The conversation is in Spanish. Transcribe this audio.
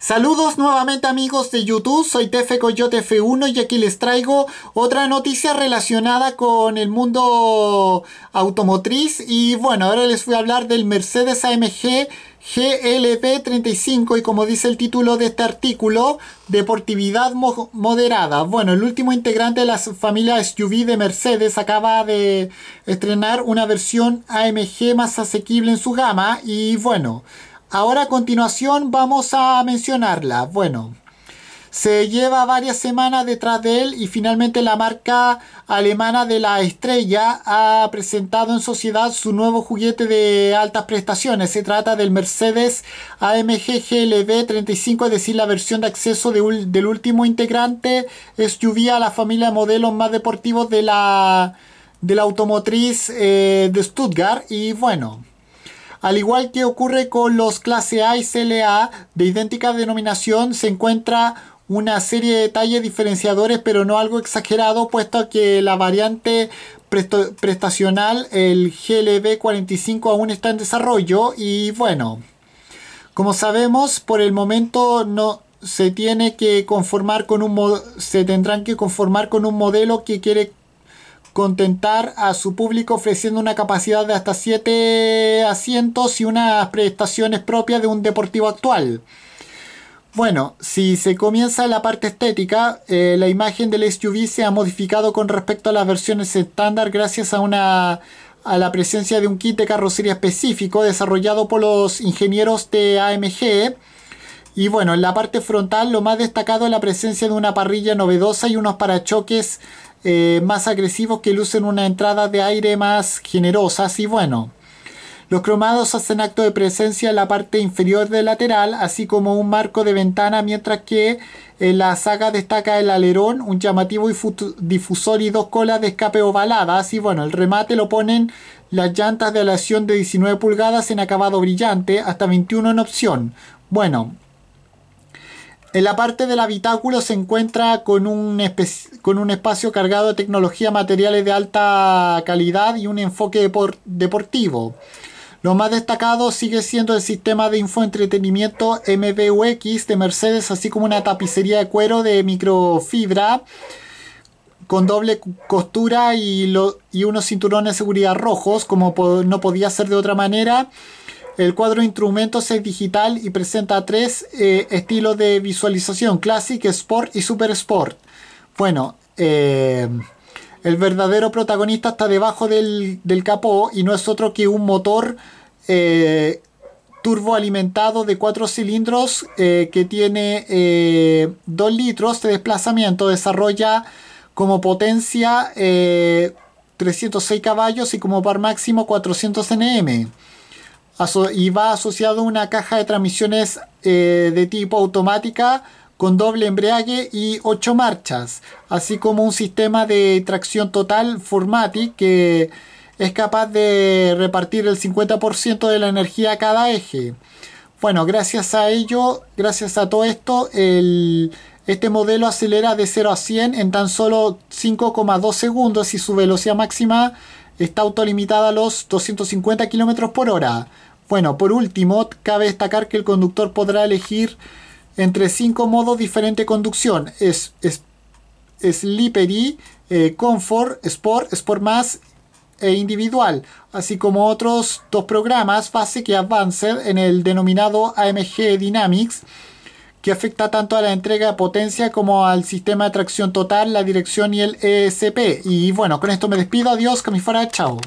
Saludos nuevamente amigos de YouTube, soy Tefe Coyote F1 y aquí les traigo otra noticia relacionada con el mundo automotriz y bueno, ahora les voy a hablar del Mercedes AMG glp 35 y como dice el título de este artículo, deportividad moderada. Bueno, el último integrante de la familia SUV de Mercedes acaba de estrenar una versión AMG más asequible en su gama y bueno, Ahora a continuación vamos a mencionarla. Bueno, se lleva varias semanas detrás de él y finalmente la marca alemana de la estrella ha presentado en sociedad su nuevo juguete de altas prestaciones. Se trata del Mercedes AMG GLB 35, es decir, la versión de acceso del último integrante estuvía a la familia de modelos más deportivos de la, de la automotriz eh, de Stuttgart. Y bueno. Al igual que ocurre con los clase A y CLA de idéntica denominación, se encuentra una serie de detalles diferenciadores, pero no algo exagerado, puesto que la variante prestacional, el GLB45, aún está en desarrollo. Y bueno, como sabemos, por el momento no se tiene que conformar con un se tendrán que conformar con un modelo que quiere contentar a su público ofreciendo una capacidad de hasta 7 asientos y unas prestaciones propias de un deportivo actual. Bueno, si se comienza la parte estética, eh, la imagen del SUV se ha modificado con respecto a las versiones estándar gracias a, una, a la presencia de un kit de carrocería específico desarrollado por los ingenieros de AMG y bueno, en la parte frontal lo más destacado es la presencia de una parrilla novedosa y unos parachoques eh, más agresivos que lucen una entrada de aire más generosa. y bueno. Los cromados hacen acto de presencia en la parte inferior del lateral, así como un marco de ventana, mientras que en la saga destaca el alerón, un llamativo difusor y dos colas de escape ovaladas. Y bueno, el remate lo ponen las llantas de aleación de 19 pulgadas en acabado brillante, hasta 21 en opción. Bueno, en la parte del habitáculo se encuentra con un, con un espacio cargado de tecnología, materiales de alta calidad y un enfoque deportivo. Lo más destacado sigue siendo el sistema de infoentretenimiento MBUX de Mercedes, así como una tapicería de cuero de microfibra con doble costura y, y unos cinturones de seguridad rojos, como no podía ser de otra manera. El cuadro de instrumentos es digital y presenta tres eh, estilos de visualización, Classic, Sport y Super Sport. Bueno, eh, el verdadero protagonista está debajo del, del, capó y no es otro que un motor eh, turboalimentado de cuatro cilindros que tiene 2 litros de desplazamiento, desarrolla como potencia 306 caballos y como par máximo 400 nm y va asociado a una caja de transmisiones eh, de tipo automática con doble embrague y 8 marchas, así como un sistema de tracción total Formatic que es capaz de repartir el 50% de la energía a cada eje. Bueno, gracias a ello, gracias a todo esto, el, este modelo acelera de 0 a 100 en tan solo 5,2 segundos y su velocidad máxima Está autolimitada a los 250 km por hora. Bueno, por último, cabe destacar que el conductor podrá elegir entre cinco modos diferentes de conducción. Es, es Slippery, eh, Comfort, Sport, Sport Más e Individual, así como otros dos programas fase que Advanced en el denominado AMG Dynamics que afecta tanto a la entrega de potencia como al sistema de tracción total, la dirección y el ESP. Y bueno, con esto me despido, adiós, que me fuera, chao.